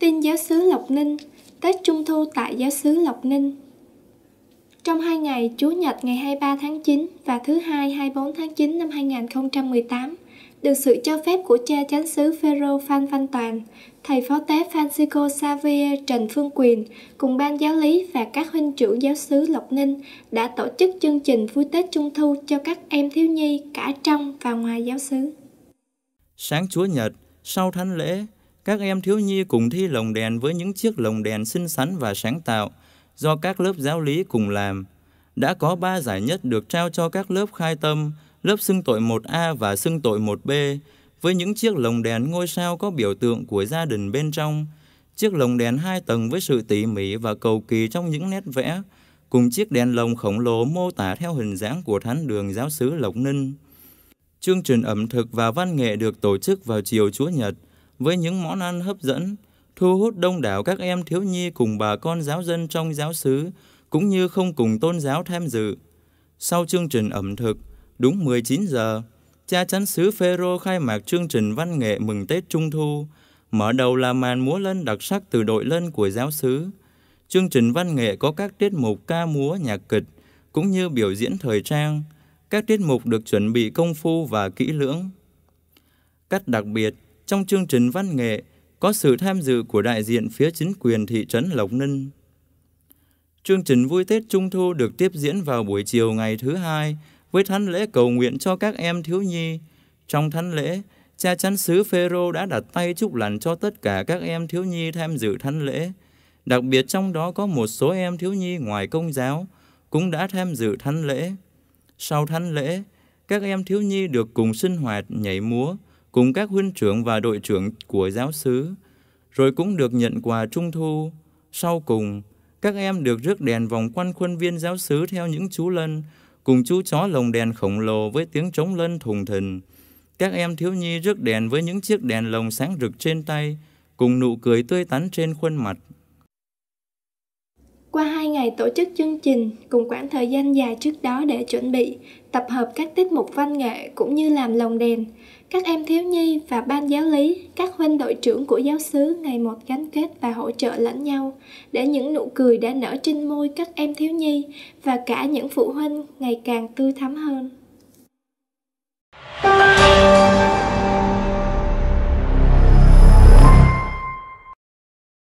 Tin giáo xứ Lộc Ninh, Tết Trung thu tại giáo xứ Lộc Ninh. Trong hai ngày Chủ nhật ngày 23 tháng 9 và thứ hai 24 tháng 9 năm 2018, được sự cho phép của cha chánh xứ Phêrô Phan Văn Toàn, thầy phó tế Francisco Xavier Trần Phương Quyền cùng ban giáo lý và các huynh trưởng giáo xứ Lộc Ninh đã tổ chức chương trình vui Tết Trung thu cho các em thiếu nhi cả trong và ngoài giáo xứ. Sáng Chúa Nhật, sau thánh lễ, các em thiếu nhi cùng thi lồng đèn với những chiếc lồng đèn xinh xắn và sáng tạo do các lớp giáo lý cùng làm. Đã có 3 giải nhất được trao cho các lớp khai tâm, lớp xưng tội 1A và xưng tội 1B, với những chiếc lồng đèn ngôi sao có biểu tượng của gia đình bên trong, chiếc lồng đèn hai tầng với sự tỉ mỉ và cầu kỳ trong những nét vẽ, cùng chiếc đèn lồng khổng lồ mô tả theo hình dáng của thánh đường giáo xứ Lộc Ninh. Chương trình ẩm thực và văn nghệ được tổ chức vào chiều Chúa Nhật – với những món ăn hấp dẫn, thu hút đông đảo các em thiếu nhi cùng bà con giáo dân trong giáo xứ, cũng như không cùng tôn giáo tham dự. Sau chương trình ẩm thực, đúng 19 giờ, cha chánh xứ Phêrô khai mạc chương trình văn nghệ mừng Tết Trung Thu, mở đầu là màn múa lân đặc sắc từ đội lân của giáo xứ. Chương trình văn nghệ có các tiết mục ca múa nhạc kịch, cũng như biểu diễn thời trang. Các tiết mục được chuẩn bị công phu và kỹ lưỡng. Cách đặc biệt, trong chương trình văn nghệ có sự tham dự của đại diện phía chính quyền thị trấn Lộc Ninh. Chương trình vui Tết Trung Thu được tiếp diễn vào buổi chiều ngày thứ hai với thánh lễ cầu nguyện cho các em thiếu nhi. Trong thánh lễ, cha chánh xứ Phêrô đã đặt tay chúc lành cho tất cả các em thiếu nhi tham dự thánh lễ. Đặc biệt trong đó có một số em thiếu nhi ngoài công giáo cũng đã tham dự thánh lễ. Sau thánh lễ, các em thiếu nhi được cùng sinh hoạt, nhảy múa, cùng các huynh trưởng và đội trưởng của giáo xứ, rồi cũng được nhận quà trung thu. Sau cùng, các em được rước đèn vòng quanh khuôn viên giáo xứ theo những chú lân, cùng chú chó lồng đèn khổng lồ với tiếng trống lân thùng thình. Các em thiếu nhi rước đèn với những chiếc đèn lồng sáng rực trên tay, cùng nụ cười tươi tắn trên khuôn mặt. Qua hai ngày tổ chức chương trình cùng quãng thời gian dài trước đó để chuẩn bị, tập hợp các tiết mục văn nghệ cũng như làm lồng đèn, các em thiếu nhi và ban giáo lý, các huynh đội trưởng của giáo xứ ngày một gắn kết và hỗ trợ lẫn nhau để những nụ cười đã nở trên môi các em thiếu nhi và cả những phụ huynh ngày càng tươi thắm hơn.